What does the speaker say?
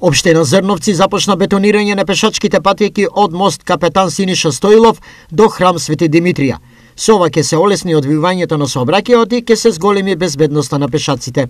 Обштина Зрновци започна бетонирање на пешачките патеки од мост Капетан Синиша Стоилов до храм Свети Димитрија. Со ова се олесни одвивањето на сообраќајот и ке се зголеми безбедноста на пешаците.